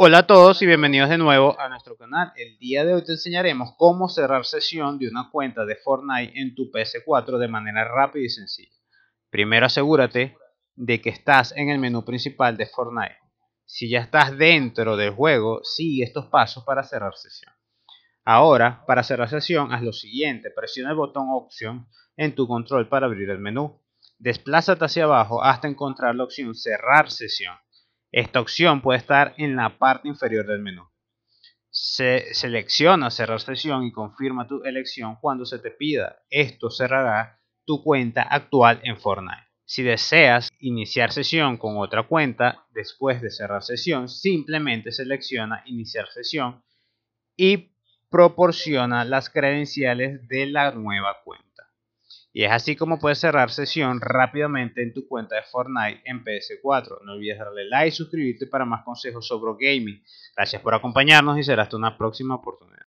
Hola a todos y bienvenidos de nuevo a nuestro canal. El día de hoy te enseñaremos cómo cerrar sesión de una cuenta de Fortnite en tu PS4 de manera rápida y sencilla. Primero asegúrate de que estás en el menú principal de Fortnite. Si ya estás dentro del juego, sigue estos pasos para cerrar sesión. Ahora, para cerrar sesión, haz lo siguiente. Presiona el botón opción en tu control para abrir el menú. Desplázate hacia abajo hasta encontrar la opción Cerrar sesión esta opción puede estar en la parte inferior del menú. Se selecciona cerrar sesión y confirma tu elección cuando se te pida. Esto cerrará tu cuenta actual en Fortnite. Si deseas iniciar sesión con otra cuenta después de cerrar sesión, simplemente selecciona iniciar sesión y proporciona las credenciales de la nueva cuenta. Y es así como puedes cerrar sesión rápidamente en tu cuenta de Fortnite en PS4. No olvides darle like y suscribirte para más consejos sobre gaming. Gracias por acompañarnos y será hasta una próxima oportunidad.